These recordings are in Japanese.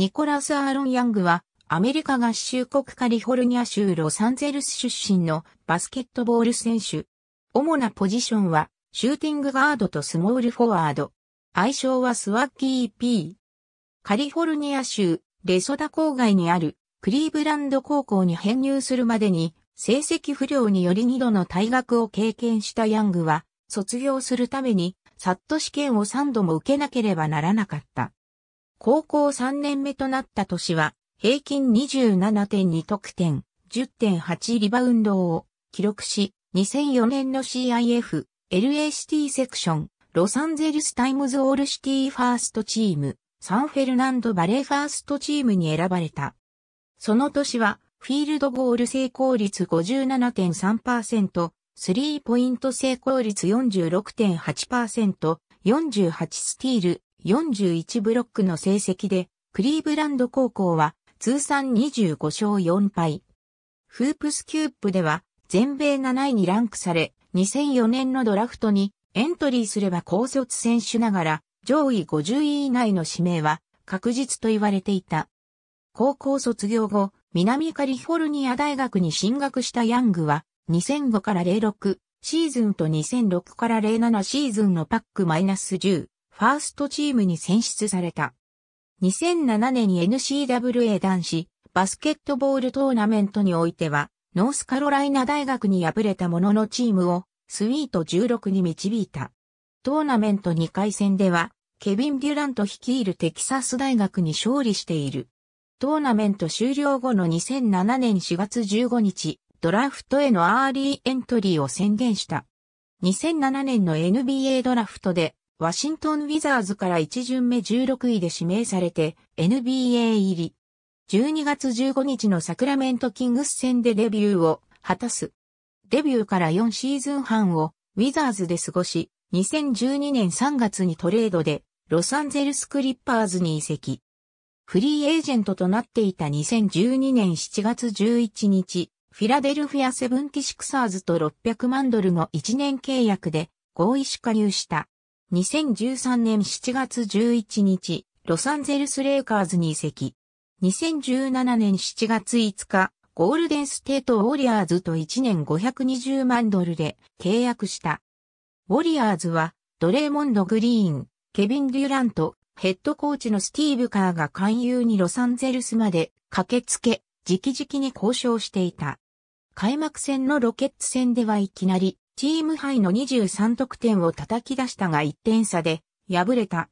ニコラス・アーロン・ヤングは、アメリカ合衆国カリフォルニア州ロサンゼルス出身のバスケットボール選手。主なポジションは、シューティングガードとスモールフォワード。愛称はスワッキーピー。カリフォルニア州、レソダ郊外にある、クリーブランド高校に編入するまでに、成績不良により2度の退学を経験したヤングは、卒業するために、サット試験を3度も受けなければならなかった。高校3年目となった年は、平均27.2得点、10.8リバウンドを記録し、2004年の CIF、LACT セクション、ロサンゼルスタイムズオールシティファーストチーム、サンフェルナンドバレーファーストチームに選ばれた。その年は、フィールドゴール成功率57.3%、スリーポイント成功率46.8%、48スティール、41ブロックの成績で、クリーブランド高校は通算25勝4敗。フープスキュープでは全米7位にランクされ、2004年のドラフトにエントリーすれば高卒選手ながら上位50位以内の指名は確実と言われていた。高校卒業後、南カリフォルニア大学に進学したヤングは2005から06シーズンと2006から07シーズンのパックマイナス10ファーストチームに選出された。2007年に n c w a 男子バスケットボールトーナメントにおいては、ノースカロライナ大学に敗れたもののチームをスイート16に導いた。トーナメント2回戦では、ケビン・デュラント率いるテキサス大学に勝利している。トーナメント終了後の2007年4月15日、ドラフトへのアーリーエントリーを宣言した。2007年の NBA ドラフトでワシントン・ウィザーズから1巡目16位で指名されて NBA 入り。12月15日のサクラメント・キングス戦でデビューを果たす。デビューから4シーズン半をウィザーズで過ごし、2012年3月にトレードでロサンゼルス・クリッパーズに移籍。フリーエージェントとなっていた2012年7月11日、フィラデルフィアセブンティシクサーズと600万ドルの1年契約で合意し加入した。2013年7月11日、ロサンゼルスレイカーズに移籍。2017年7月5日、ゴールデンステートウォリアーズと1年520万ドルで契約した。ウォリアーズは、ドレーモンド・グリーン、ケビン・デュラント、ヘッドコーチのスティーブ・カーが勧誘にロサンゼルスまで駆けつけ、直々に交渉していた。開幕戦のロケッツ戦ではいきなりチームハイの23得点を叩き出したが1点差で敗れた。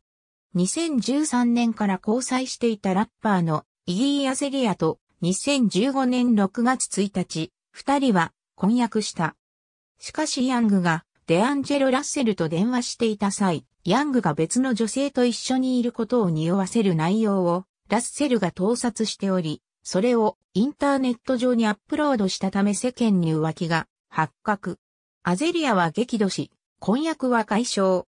2013年から交際していたラッパーのイギー・アセリアと2015年6月1日、二人は婚約した。しかしヤングがデアンジェロ・ラッセルと電話していた際、ヤングが別の女性と一緒にいることを匂わせる内容をラッセルが盗撮しており、それをインターネット上にアップロードしたため世間に浮気が発覚。アゼリアは激怒し、婚約は解消。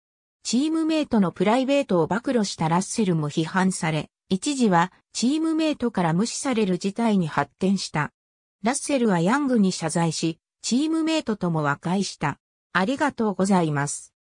チームメイトのプライベートを暴露したラッセルも批判され、一時はチームメイトから無視される事態に発展した。ラッセルはヤングに謝罪し、チームメイトとも和解した。ありがとうございます。